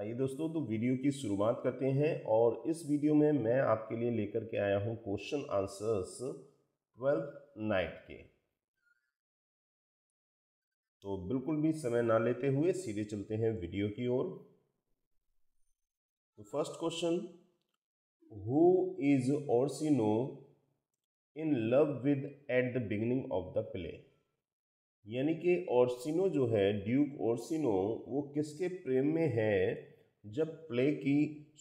आइए दोस्तों तो वीडियो की शुरुआत करते हैं और इस वीडियो में मैं आपके लिए लेकर के आया हूं क्वेश्चन आंसर्स ट्वेल्थ नाइट के तो बिल्कुल भी समय ना लेते हुए सीधे चलते हैं वीडियो की ओर तो first question who is Orsino in love with at the beginning of the play यानी कि ओरसिनो जो है ड्यूक ओरसिनो वो किसके प्रेम में है जब प्ले की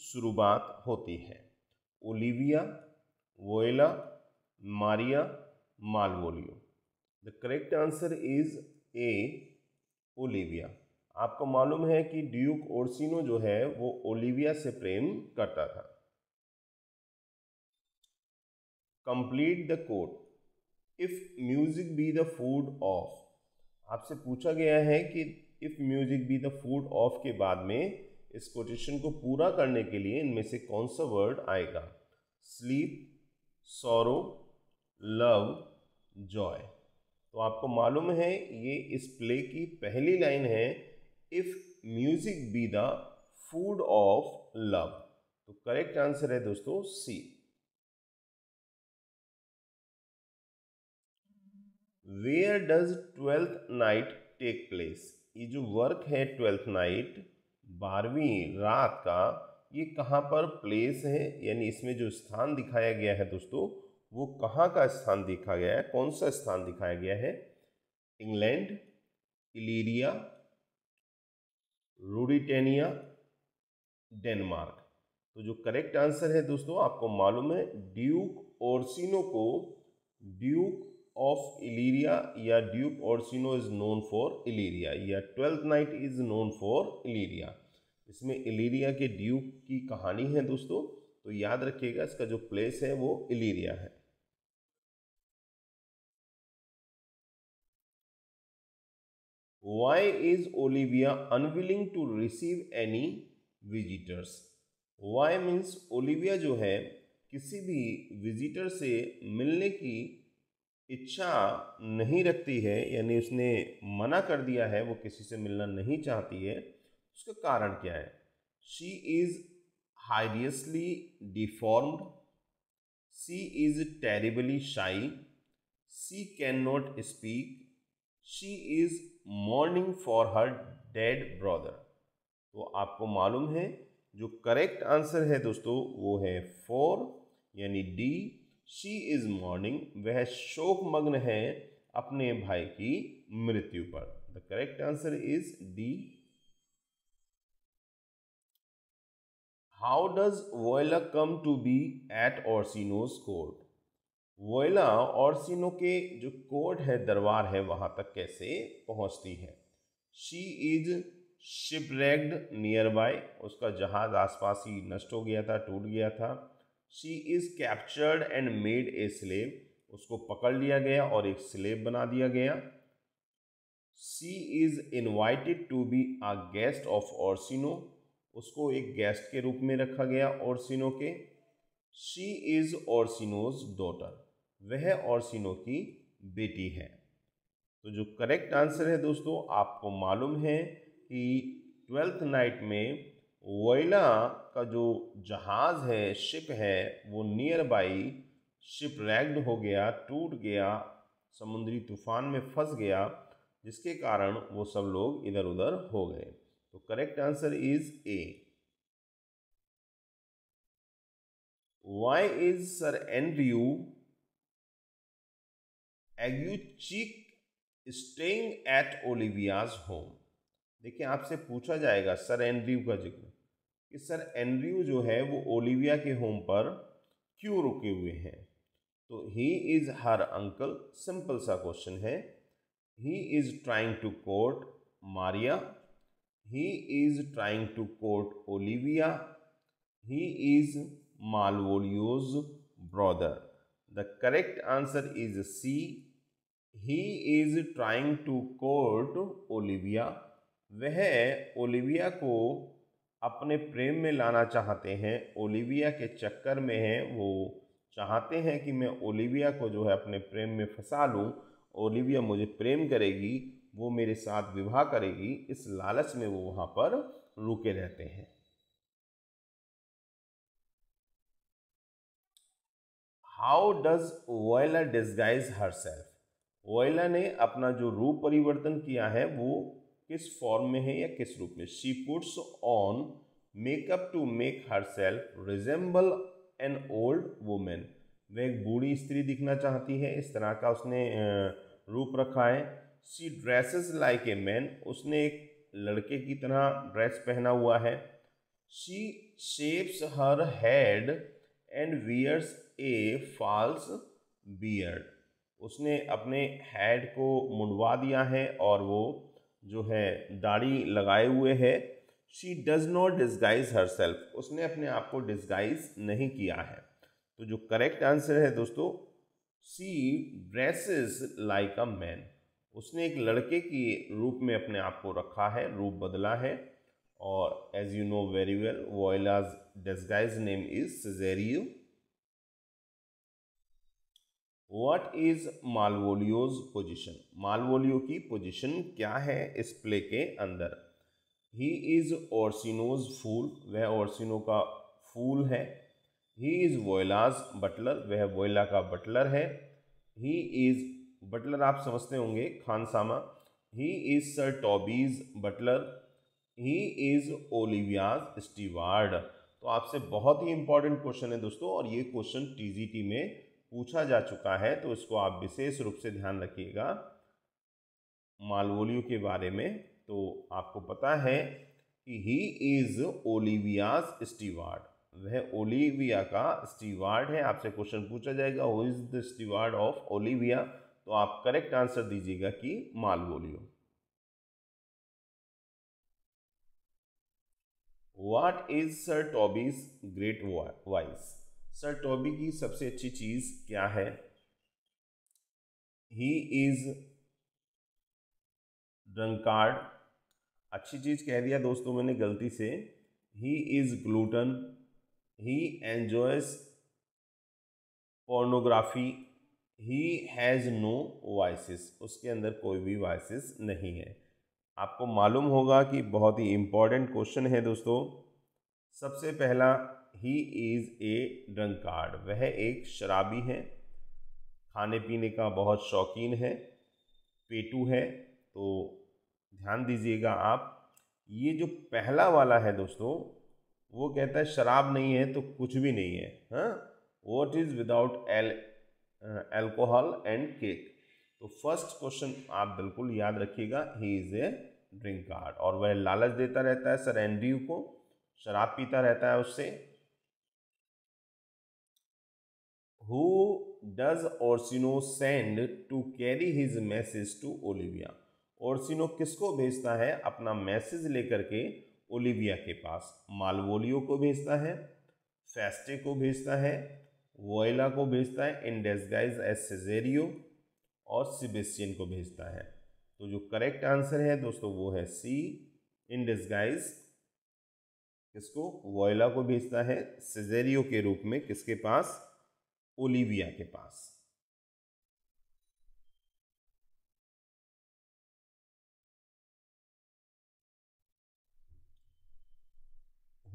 शुरुआत होती है Olivia Viola Maria Malvolio the correct answer is A Olivia आपको मालूम है कि ड्यूक ओर्सिनो जो है वो ओलिविया से प्रेम करता था complete the quote if music be the food of आपसे पूछा गया है कि if music be the food of के बाद में इस कोटेशन को पूरा करने के लिए इनमें से कौन सा वर्ड आएगा स्लीप सौरो लव जॉय तो आपको मालूम है ये इस प्ले की पहली लाइन है if music be the food of love तो करेक्ट आंसर है दोस्तों C where does Twelfth Night take place ये जो वर्क है ट्वेल्थ नाइट बारहवीं रात का ये कहाँ पर प्लेस है यानी इसमें जो स्थान दिखाया गया है दोस्तों वो कहाँ का स्थान देखा गया है कौन सा स्थान दिखाया गया है इंग्लैंड इलीरिया रूडिटेनिया डेनमार्क तो जो करेक्ट आंसर है दोस्तों आपको मालूम है ड्यूक ओरसिनो को ड्यूक ऑफ इलीरिया या Duke Orsino is known for Illyria या Twelfth Night is known for Illyria इसमें इलीरिया के ड्यूक की कहानी है दोस्तों तो याद रखिएगा इसका जो प्लेस है वो इलीरिया है why is Olivia unwilling to receive any visitors why means Olivia जो है किसी भी विजिटर से मिलने की इच्छा नहीं रखती है यानी उसने मना कर दिया है वो किसी से मिलना नहीं चाहती है उसका कारण क्या है she is hideously deformed she is terribly shy she can not speak she is mourning for her dead brother तो आपको मालूम है जो करेक्ट आंसर है दोस्तों वो है फोर यानी डी शी इज़ मॉर्निंग वह शोकमग्न है अपने भाई की मृत्यु पर the correct answer is D how does Viola come to be at Orsino's court Viola Orsino के जो कोर्ट है दरबार है वहां तक कैसे पहुंचती है she is shipwrecked nearby उसका जहाज़ आसपास ही नष्ट हो गया था टूट गया था she is captured and made a slave उसको पकड़ लिया गया और एक स्लेव बना दिया गया she is invited to be a guest of Orsino उसको एक गेस्ट के रूप में रखा गया ऑर्सिनो के शी इज़ ऑर्सिनोज डॉटर वह ऑर्सिनो की बेटी है तो जो करेक्ट आंसर है दोस्तों आपको मालूम है कि ट्वेल्थ नाइट में वोयला का जो जहाज़ है शिप है वो नियर बाई शिप रैग्ड हो गया टूट गया समुद्री तूफान में फंस गया जिसके कारण वो सब लोग इधर उधर हो गए तो correct answer is A why is Sir Andrew Aguecheek staying at Olivia's home देखिए आपसे पूछा जाएगा सर एंड्रयू का जिक्र कि सर एंड्रयू जो है वो ओलिविया के होम पर क्यों रुके हुए हैं तो he is her uncle simple सा क्वेश्चन है he is trying to court Maria he is trying to court Olivia he is Malvolio's brother the correct answer is C he is trying to court Olivia वह Olivia को अपने प्रेम में लाना चाहते हैं Olivia के चक्कर में हैं वो चाहते हैं कि मैं ओलिविया को जो है अपने प्रेम में फंसा लूँ ओलिविया मुझे प्रेम करेगी वो मेरे साथ विवाह करेगी इस लालच में वो वहाँ पर रुके रहते हैं how does Viola disguise herself Viola ने अपना जो रूप परिवर्तन किया है वो किस फॉर्म में है या किस रूप में she puts on makeup to make herself resemble an old woman वह एक बूढ़ी स्त्री दिखना चाहती है इस तरह का उसने रूप रखा है she dresses like a man उसने एक लड़के की तरह ड्रेस पहना हुआ है she shapes her head and wears a false beard उसने अपने हेड को मुंडवा दिया है और वो जो है दाढ़ी लगाए हुए है she does not disguise herself उसने अपने आप को डिस्गाइज नहीं किया है तो जो करेक्ट आंसर है दोस्तों she dresses like a man उसने एक लड़के की रूप में अपने आप को रखा है रूप बदला है और as you know very well Viola's disguise name is Cesario what is Malvolio's position Malvolio की पोजिशन क्या है इस प्ले के अंदर ही इज़ ओरसिनोज फूल वह ओरसिनो का फूल है ही इज़ वोयलाज बटलर वह वोयला का बटलर है ही इज़ बटलर आप समझते होंगे खानसामा he is Sir Toby's butler he is Olivia's steward तो आपसे बहुत ही इंपॉर्टेंट क्वेश्चन है दोस्तों और ये क्वेश्चन टी में पूछा जा चुका है तो इसको आप विशेष रूप से ध्यान रखिएगा मालवोलियो के बारे में तो आपको पता है कि ही इज़ ओलिवियाज स्टीवार्ड वह ओलिविया का स्टीवार्ड है आपसे क्वेश्चन पूछा जाएगा who is the steward of Olivia तो आप करेक्ट आंसर दीजिएगा कि Malvolio what is Sir Toby's great vice Sir Toby की सबसे अच्छी चीज़ क्या है ही इज़ ड्रंकार्ड अच्छी चीज़ कह दिया दोस्तों मैंने गलती से he is glutton he enjoys pornography he has no vices उसके अंदर कोई भी वाइसिस नहीं है आपको मालूम होगा कि बहुत ही इंपॉर्टेंट क्वेश्चन है दोस्तों सबसे पहला ही इज़ ए ड्रंकार्ड वह एक शराबी है खाने पीने का बहुत शौकीन है पेटू है तो ध्यान दीजिएगा आप ये जो पहला वाला है दोस्तों वो कहता है शराब नहीं है तो कुछ भी नहीं है what is without ale alcohol and cake तो फर्स्ट क्वेश्चन आप बिल्कुल याद रखिएगा he is a drunkard और वह लालच देता रहता है सर एंड्रयू को शराब पीता रहता है उससे who does Orsino send to carry his message to Olivia Orsino किसको भेजता है अपना मैसेज लेकर के ओलिविया के पास मालवोलियो को भेजता है फेस्टे को भेजता है वोयला को भेजता है इन डेस्गाइज एस सेजेरियो और सिबेस्टियन को भेजता है तो जो करेक्ट आंसर है दोस्तों वो है सी इन डिस्गाइज किसको वोयला को भेजता है सेजेरियो के रूप में किसके पास ओलिविया के पास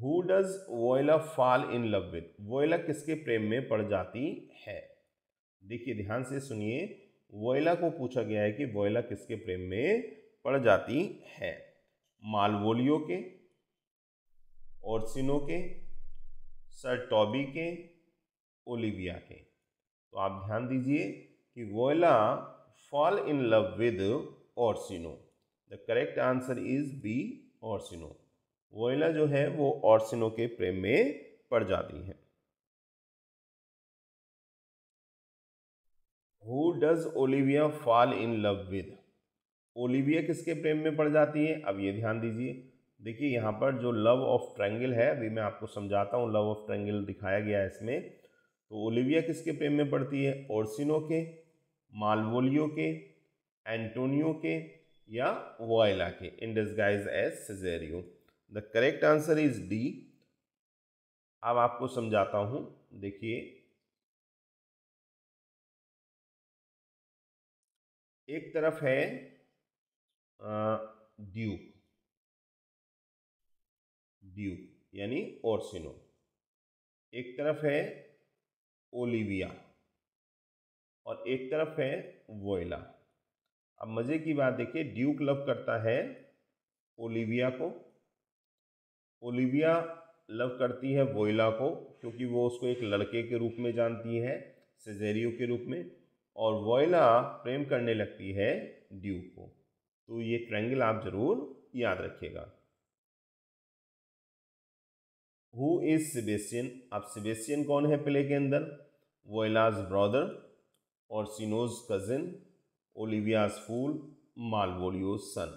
who does Viola fall in love with Viola किसके प्रेम में पड़ जाती है देखिए ध्यान से सुनिए वोयला को पूछा गया है कि वोयला किसके प्रेम में पड़ जाती है मालवोलियो के और सिनो के सर टॉबी के ओलिविया के तो आप ध्यान दीजिए कि Viola fall in love with Orsino the correct answer is B Orsino Viola जो है वो ऑर्सिनो के प्रेम में पड़ जाती है who does Olivia fall in love with Olivia किसके प्रेम में पड़ जाती है अब ये ध्यान दीजिए देखिए यहाँ पर जो लव ऑफ ट्रैंगल है अभी मैं आपको समझाता हूँ लव ऑफ ट्रैंगल दिखाया गया है इसमें तो ओलिविया किसके प्रेम में पड़ती है ओरसिनो के मालवोलियो के एंटोनियो के या वायला के in disguise as Cesario the correct answer is D अब आपको समझाता हूँ देखिए एक तरफ है ड्यूक ड्यूक यानी ओरसिनो एक तरफ है ओलिविया और एक तरफ है वोयला अब मज़े की बात देखिए ड्यूक लव करता है ओलिविया को ओलिविया लव करती है वोयला को क्योंकि वो उसको एक लड़के के रूप में जानती है सेजेरियो के रूप में और वोयला प्रेम करने लगती है ड्यूक को तो ये ट्रैंगल आप ज़रूर याद रखिएगा हु इज़ सिबेसियन अब सिबेसियन कौन है प्ले के अंदर Voila's और सिनोज कजिन ओलिवियाज फूल मालवोलियो सन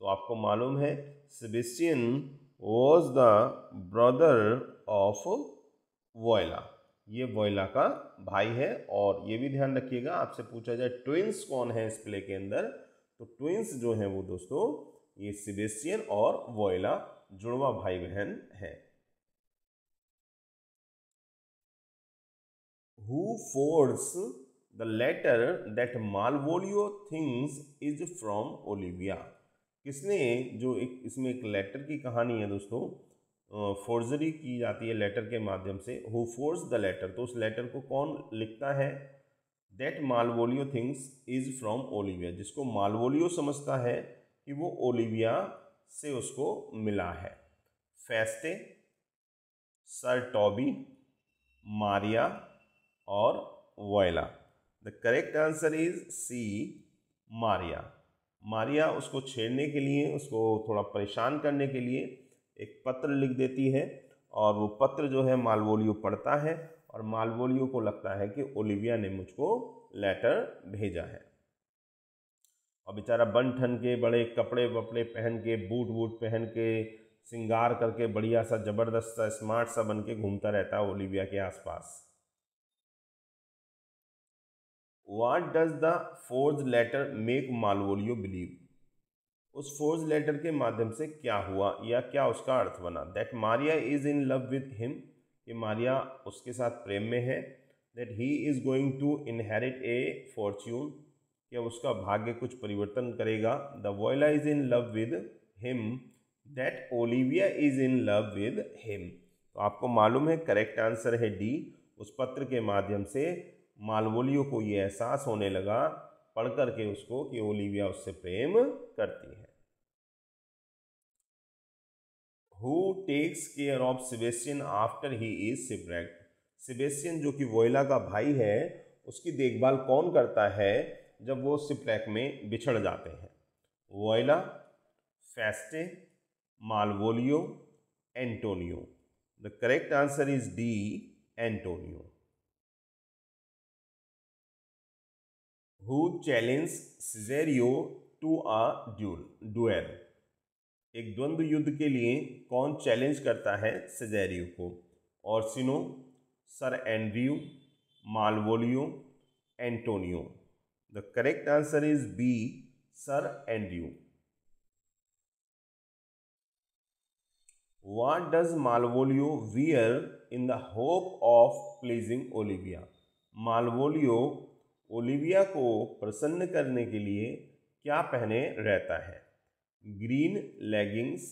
तो आपको मालूम है Sebastian was the brother of Viola ये वोयला का भाई है और ये भी ध्यान रखिएगा आपसे पूछा जाए ट्विंस कौन है इस प्ले के अंदर तो ट्विंस जो हैं वो दोस्तों ये सिबेस्टियन और वोयला जुड़वा भाई बहन है who forged the letter that Malvolio thinks is from Olivia किसने जो एक इसमें एक लेटर की कहानी है दोस्तों फोर्जरी की जाती है लेटर के माध्यम से हु फोर्स द लेटर तो उस लेटर को कौन लिखता है that Malvolio thinks is from Olivia जिसको मालवोलियो समझता है कि वो ओलिविया से उसको मिला है फेस्टे सर टॉबी मारिया और Viola the correct answer is C Maria Maria उसको छेड़ने के लिए उसको थोड़ा परेशान करने के लिए एक पत्र लिख देती है और वो पत्र जो है मालवोलियो पढ़ता है और मालवोलियो को लगता है कि ओलिविया ने मुझको लेटर भेजा है और बेचारा बन ठन के बड़े कपड़े वपड़े पहन के बूट वूट पहन के सिंगार करके बढ़िया सा ज़बरदस्त सा स्मार्ट सा बन के घूमता रहता है ओलिविया के आसपास what does the forge letter make Malvolio believe उस फोर्ज लेटर के माध्यम से क्या हुआ या क्या उसका अर्थ बना that Maria is in love with him कि मारिया उसके साथ प्रेम में है that he is going to inherit a fortune क्या उसका भाग्य कुछ परिवर्तन करेगा the Viola is in love with him that Olivia is in love with him तो आपको मालूम है करेक्ट आंसर है डी उस पत्र के माध्यम से मालवोलियो को ये एहसास होने लगा पढ़ करके उसको कि ओलिविया उससे प्रेम करती है who takes care of Sebastian after he is shipwrecked Sebastian जो कि वोयला का भाई है उसकी देखभाल कौन करता है जब वो सिप्रैक में बिछड़ जाते हैं Viola Feste Malvolio Antonio the correct answer is D Antonio who challenges Caesario to a duel? Duel. एक द्वंद्व युद्ध के लिए कौन चैलेंज करता है सजैरियो को Orsino Sir Andrew Malvolio Antonio the correct answer is B Sir Andrew what does Malvolio wear in the hope of pleasing Olivia Malvolio Olivia को प्रसन्न करने के लिए क्या पहने रहता है green leggings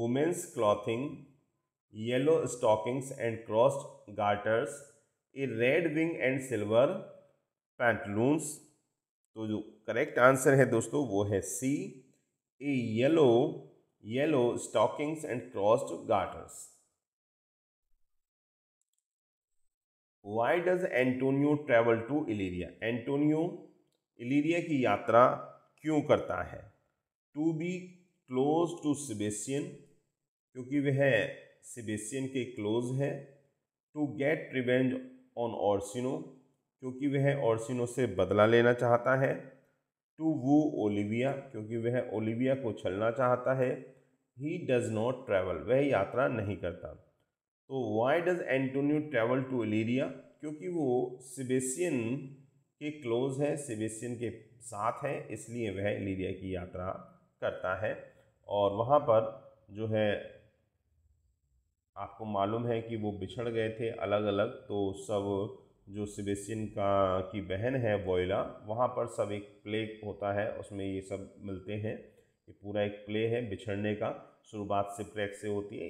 women's clothing yellow stockings and crossed garters a red wing and silver pantaloons तो जो करेक्ट आंसर है दोस्तों वो है C a yellow yellow stockings and crossed garters why does Antonio travel to Illyria? Antonio Illyria की यात्रा क्यों करता है to be close to Sebastian क्योंकि वह सिबेसियन के क्लोज है to get revenge on Orsino, क्योंकि वह ऑर्सिनो से बदला लेना चाहता है टू woo ओलिविया क्योंकि वह ओलिविया को छलना चाहता है ही डज़ नॉट travel, वह यात्रा नहीं करता तो why does Antonio travel to Illyria क्योंकि वो सिबेसियन के क्लोज है सिबेसियन के साथ है इसलिए वह एलेरिया की यात्रा करता है और वहाँ पर जो है आपको मालूम है कि वो बिछड़ गए थे अलग अलग तो सब जो सिबेसियन का की बहन है वोयला वहाँ पर सब एक प्ले होता है उसमें ये सब मिलते हैं ये पूरा एक प्ले है बिछड़ने का शुरुआत सिप्रैक से होती है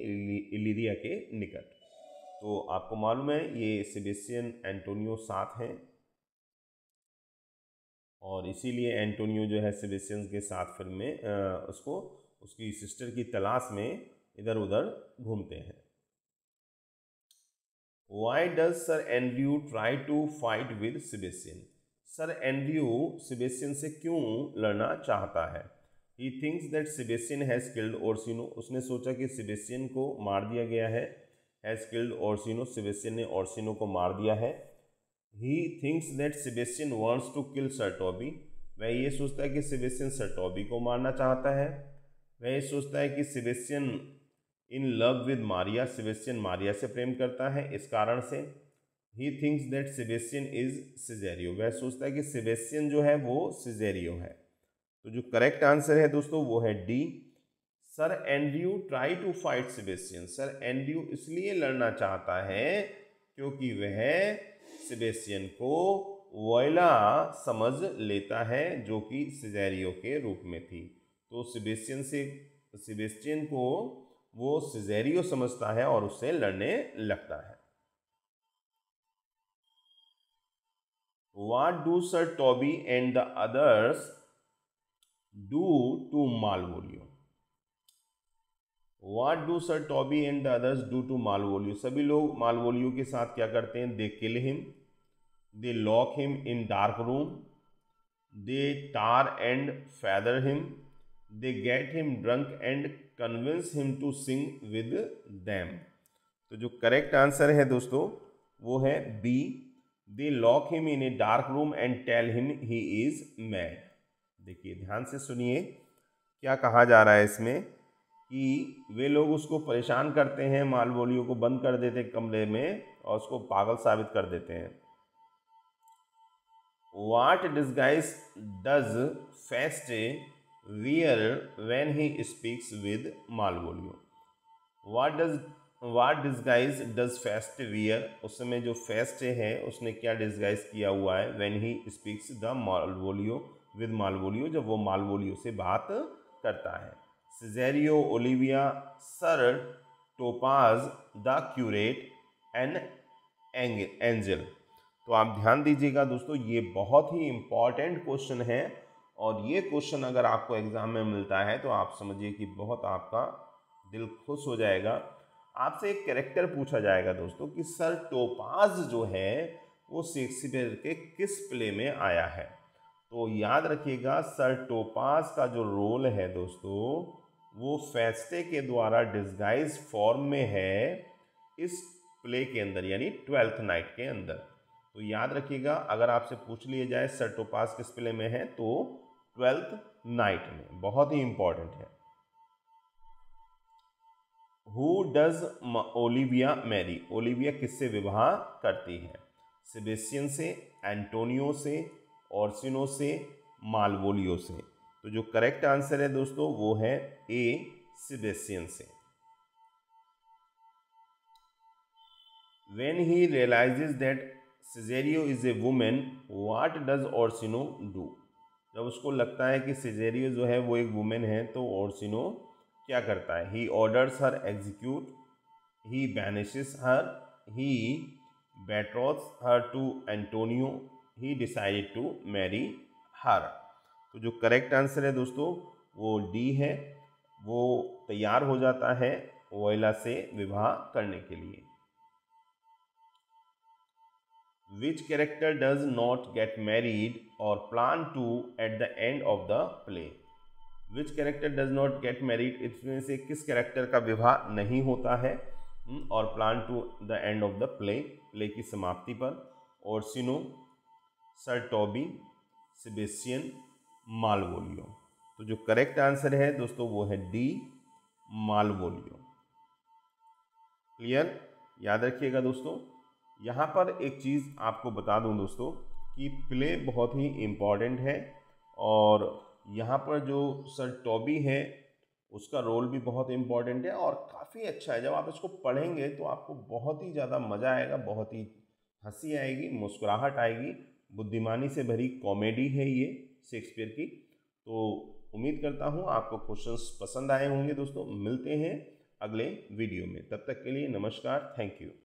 इलीरिया के निकट तो आपको मालूम है ये सेबेस्टियन एंटोनियो साथ हैं और इसीलिए एंटोनियो जो है सिबिसियन के साथ फिर में उसको उसकी सिस्टर की तलाश में इधर उधर घूमते हैं why does Sir Andrew try to fight with Sebastian Sir Andrew Sebastian से क्यों लड़ना चाहता है he thinks that Sebastian has killed Orsino उसने सोचा कि सिबेसियन को मार दिया गया है हैज़ किल्ड ओरसिनो सिबेसियन ने ओरसिनो को मार दिया है he thinks that Sebastian wants to kill Sir Toby वह ये सोचता है कि सिबेसियन सरटोबी को मारना चाहता है वह ये सोचता है कि Sebastian in love with Maria Sebastian Maria से प्रेम करता है इस कारण से he thinks that Sebastian is Cesario वह सोचता है कि सिबेसियन जो है वो सिजेरियो है तो जो करेक्ट आंसर है दोस्तों वो है D Sir Andrew try to fight Sebastian Sir Andrew इसलिए लड़ना चाहता है क्योंकि वह सिबेसियन को वोयला समझ लेता है जो कि सिजेरियो के रूप में थी तो सिबेसियन से सिबेस्टियन को वो सिजेरियो समझता है और उससे लड़ने लगता है what do sir Toby and the others do to Malvolio what do sir Toby and the others do to Malvolio सभी लोग मालवोलियो के साथ क्या करते हैं they kill him they lock him in dark room they tar and feather him they get him drunk and convince him to sing with them तो जो करेक्ट आंसर है दोस्तों वो है B they lock him in A dark room and tell him he is mad देखिए ध्यान से सुनिए क्या कहा जा रहा है इसमें कि वे लोग उसको परेशान करते हैं माल बोलियों को बंद कर देते हैं कमरे में और उसको पागल साबित कर देते हैं what disguise does Feste wear when he speaks with Malvolio what does what disguise does Feste wear उस समय जो फेस्ट है उसने क्या डिस्गाइज किया हुआ है when he speaks the Malvolio with Malvolio जब वो मालवोलियो से बात करता है Cesario Olivia sir Topas the curate an एंग एंजल तो आप ध्यान दीजिएगा दोस्तों ये बहुत ही इम्पॉर्टेंट क्वेश्चन है और ये क्वेश्चन अगर आपको एग्ज़ाम में मिलता है तो आप समझिए कि बहुत आपका दिल खुश हो जाएगा आपसे एक कैरेक्टर पूछा जाएगा दोस्तों कि सर टोपाज जो है वो शेक्सपियर के किस प्ले में आया है तो याद रखिएगा सर टोपास का जो रोल है दोस्तों वो फैसटे के द्वारा डिस्गाइज फॉर्म में है इस प्ले के अंदर यानी ट्वेल्थ नाइट के अंदर तो याद रखिएगा अगर आपसे पूछ लिए जाए सर टोपास किस प्ले में है तो ट्वेल्थ नाइट में बहुत ही इंपॉर्टेंट है who does Olivia marry Olivia किससे विवाह करती है सिबेसियन से एंटोनियो से ऑर्सिनो से मालवोलियो से तो जो करेक्ट आंसर है दोस्तों वो है ए सिबेसियन से when he realizes that Cesario is a woman what does Orsino do जब उसको लगता है कि सिजेरियो जो है वो एक वुमेन है तो ऑर्सिनो क्या करता है he orders her execute he banish her he betroths her to Antonio he decided to marry her तो जो करेक्ट आंसर है दोस्तों वो डी है वो तैयार हो जाता है ओयला से विवाह करने के लिए which character does not get married और plan to at the end of the play which character does not get married इसमें से किस कैरेक्टर का विवाह नहीं होता है हम्म, और plan to the end of the play play की समाप्ति पर और Orsino sir Toby Sebastian Malvolio तो जो करेक्ट आंसर है दोस्तों वो है डी मालवोलियो क्लियर याद रखिएगा दोस्तों यहाँ पर एक चीज़ आपको बता दूँ दोस्तों कि प्ले बहुत ही इम्पॉर्टेंट है और यहाँ पर जो सर टॉबी है उसका रोल भी बहुत इम्पॉर्टेंट है और काफ़ी अच्छा है जब आप इसको पढ़ेंगे तो आपको बहुत ही ज़्यादा मज़ा आएगा बहुत ही हंसी आएगी मुस्कुराहट आएगी बुद्धिमानी से भरी कॉमेडी है ये शेक्सपियर की तो उम्मीद करता हूँ आपको क्वेश्चंस पसंद आए होंगे दोस्तों मिलते हैं अगले वीडियो में तब तक के लिए नमस्कार थैंक यू